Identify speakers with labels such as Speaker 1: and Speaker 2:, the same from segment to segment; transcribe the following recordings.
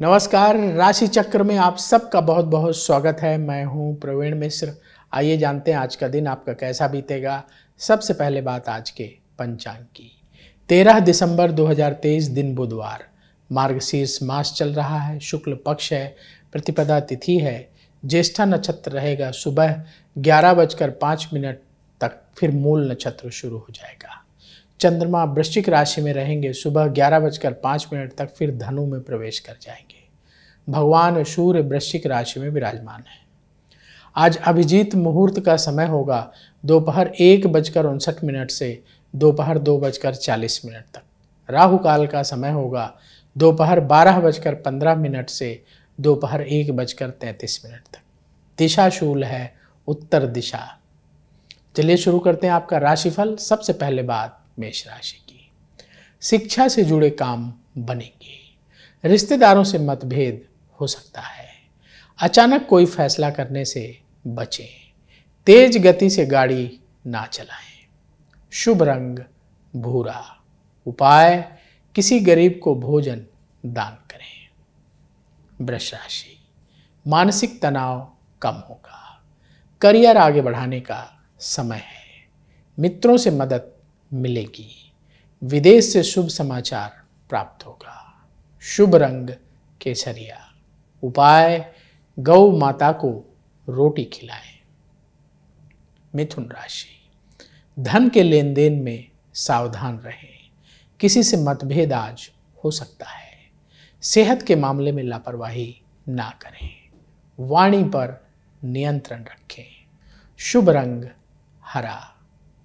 Speaker 1: नमस्कार राशि चक्र में आप सबका बहुत बहुत स्वागत है मैं हूं प्रवीण मिश्र आइए जानते हैं आज का दिन आपका कैसा बीतेगा सबसे पहले बात आज के पंचांग की 13 दिसंबर 2023 दिन बुधवार मार्गशीर्ष मास चल रहा है शुक्ल पक्ष है प्रतिपदा तिथि है ज्येष्ठा नक्षत्र रहेगा सुबह ग्यारह बजकर पाँच मिनट तक फिर मूल नक्षत्र शुरू हो जाएगा चंद्रमा वृश्चिक राशि में रहेंगे सुबह ग्यारह बजकर पाँच मिनट तक फिर धनु में प्रवेश कर जाएंगे भगवान सूर्य वृश्चिक राशि में विराजमान है आज अभिजीत मुहूर्त का समय होगा दोपहर एक बजकर उनसठ मिनट से दोपहर दो बजकर चालीस मिनट तक राहु काल का समय होगा दोपहर बारह बजकर पंद्रह मिनट से दोपहर एक बजकर तैंतीस मिनट तक दिशा शूल है उत्तर दिशा चलिए शुरू करते हैं आपका राशिफल सबसे पहले बात मेष राशि की शिक्षा से जुड़े काम बनेंगे रिश्तेदारों से मतभेद हो सकता है अचानक कोई फैसला करने से बचें तेज गति से गाड़ी ना चलाएं शुभ रंग भूरा उपाय किसी गरीब को भोजन दान करें वृष राशि मानसिक तनाव कम होगा करियर आगे बढ़ाने का समय है मित्रों से मदद मिलेगी विदेश से शुभ समाचार प्राप्त होगा शुभ रंग केसरिया उपाय गौ माता को रोटी खिलाएं मिथुन राशि धन के लेन देन में सावधान रहें किसी से मतभेद आज हो सकता है सेहत के मामले में लापरवाही ना करें वाणी पर नियंत्रण रखें शुभ रंग हरा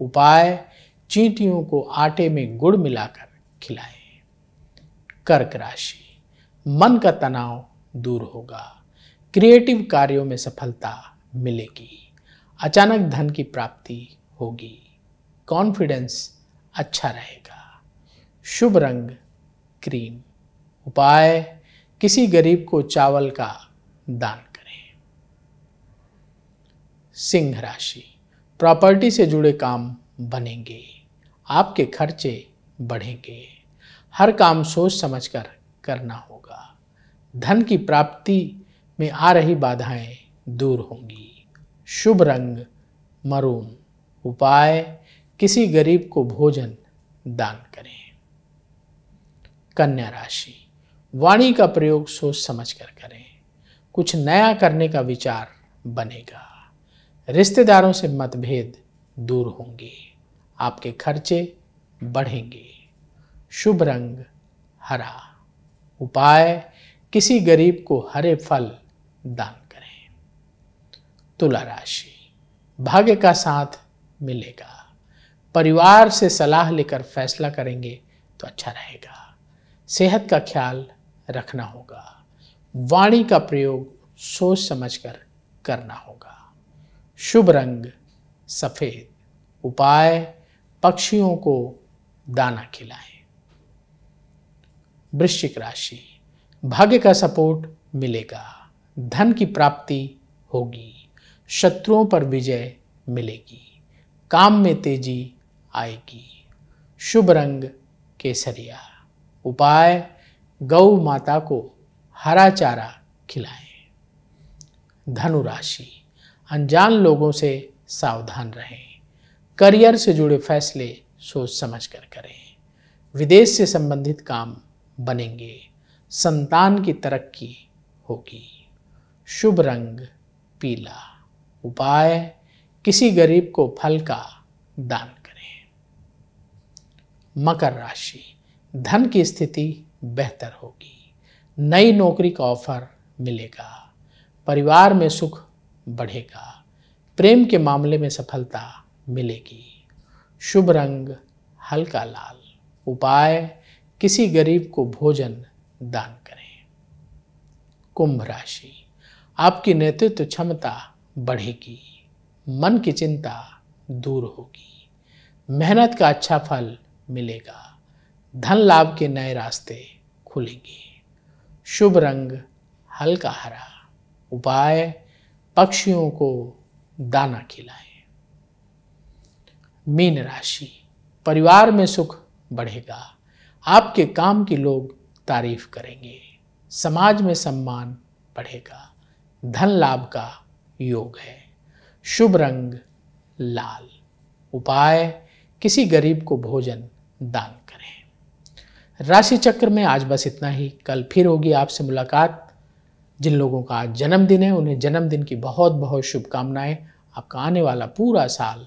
Speaker 1: उपाय चींटियों को आटे में गुड़ मिलाकर खिलाएं कर्क राशि मन का तनाव दूर होगा क्रिएटिव कार्यों में सफलता मिलेगी अचानक धन की प्राप्ति होगी कॉन्फिडेंस अच्छा रहेगा शुभ रंग क्रीम उपाय किसी गरीब को चावल का दान करें सिंह राशि प्रॉपर्टी से जुड़े काम बनेंगे आपके खर्चे बढ़ेंगे हर काम सोच समझकर करना होगा धन की प्राप्ति में आ रही बाधाएं दूर होंगी शुभ रंग मरून उपाय किसी गरीब को भोजन दान करें कन्या राशि वाणी का प्रयोग सोच समझकर करें कुछ नया करने का विचार बनेगा रिश्तेदारों से मतभेद दूर होंगे आपके खर्चे बढ़ेंगे शुभ रंग हरा उपाय किसी गरीब को हरे फल दान करें तुला राशि भाग्य का साथ मिलेगा परिवार से सलाह लेकर फैसला करेंगे तो अच्छा रहेगा सेहत का ख्याल रखना होगा वाणी का प्रयोग सोच समझकर करना होगा शुभ रंग सफ़ेद उपाय पक्षियों को दाना खिलाएं वृश्चिक राशि भाग्य का सपोर्ट मिलेगा धन की प्राप्ति होगी शत्रुओं पर विजय मिलेगी काम में तेजी आएगी शुभ रंग केसरिया उपाय गौ माता को हरा चारा खिलाएं धनु राशि अनजान लोगों से सावधान रहें करियर से जुड़े फैसले सोच समझ कर करें विदेश से संबंधित काम बनेंगे संतान की तरक्की होगी शुभ रंग पीला उपाय किसी गरीब को फल का दान करें मकर राशि धन की स्थिति बेहतर होगी नई नौकरी का ऑफर मिलेगा परिवार में सुख बढ़ेगा प्रेम के मामले में सफलता मिलेगी शुभ रंग हल्का लाल उपाय किसी गरीब को भोजन दान करें कुंभ राशि आपकी नेतृत्व क्षमता बढ़ेगी मन की चिंता दूर होगी मेहनत का अच्छा फल मिलेगा धन लाभ के नए रास्ते खुलेंगे शुभ रंग हल्का हरा उपाय पक्षियों को दाना खिलाएं मीन राशि परिवार में सुख बढ़ेगा आपके काम की लोग तारीफ करेंगे समाज में सम्मान बढ़ेगा धन लाभ का योग है शुभ रंग लाल उपाय किसी गरीब को भोजन दान करें राशि चक्र में आज बस इतना ही कल फिर होगी आपसे मुलाकात जिन लोगों का आज जन्मदिन है उन्हें जन्मदिन की बहुत बहुत शुभकामनाएं आपका आने वाला पूरा साल